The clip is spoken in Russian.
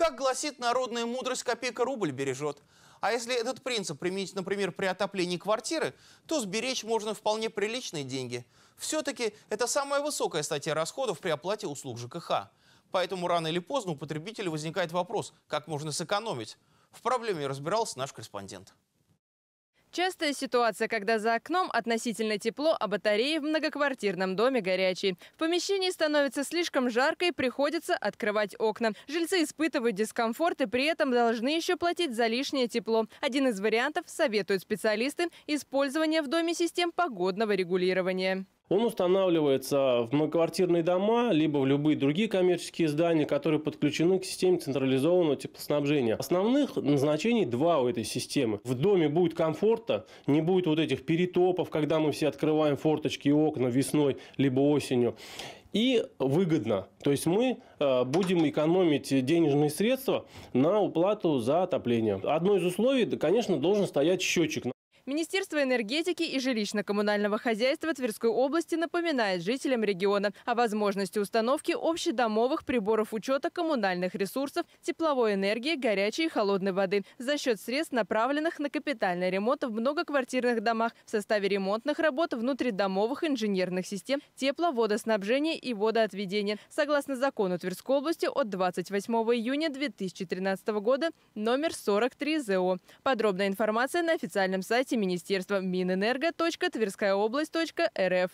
Как гласит народная мудрость, копейка рубль бережет. А если этот принцип применить, например, при отоплении квартиры, то сберечь можно вполне приличные деньги. Все-таки это самая высокая статья расходов при оплате услуг ЖКХ. Поэтому рано или поздно у потребителя возникает вопрос, как можно сэкономить. В проблеме разбирался наш корреспондент. Частая ситуация, когда за окном относительно тепло, а батареи в многоквартирном доме горячие. В помещении становится слишком жарко и приходится открывать окна. Жильцы испытывают дискомфорт и при этом должны еще платить за лишнее тепло. Один из вариантов, советуют специалисты, использование в доме систем погодного регулирования. Он устанавливается в многоквартирные дома, либо в любые другие коммерческие здания, которые подключены к системе централизованного теплоснабжения. Основных назначений два у этой системы. В доме будет комфорта, не будет вот этих перетопов, когда мы все открываем форточки и окна весной, либо осенью и выгодно. То есть мы э, будем экономить денежные средства на уплату за отопление. Одно из условий, конечно, должен стоять счетчик. Министерство энергетики и жилищно-коммунального хозяйства Тверской области напоминает жителям региона о возможности установки общедомовых приборов учета коммунальных ресурсов, тепловой энергии, горячей и холодной воды за счет средств, направленных на капитальный ремонт в многоквартирных домах в составе ремонтных работ внутридомовых инженерных систем тепло, водоснабжения и водоотведения. Согласно закону Тверской области от 28 июня 2013 года номер 43 ЗО. Подробная информация на официальном сайте сайте министерства Минэнерго.Тверская область.рф.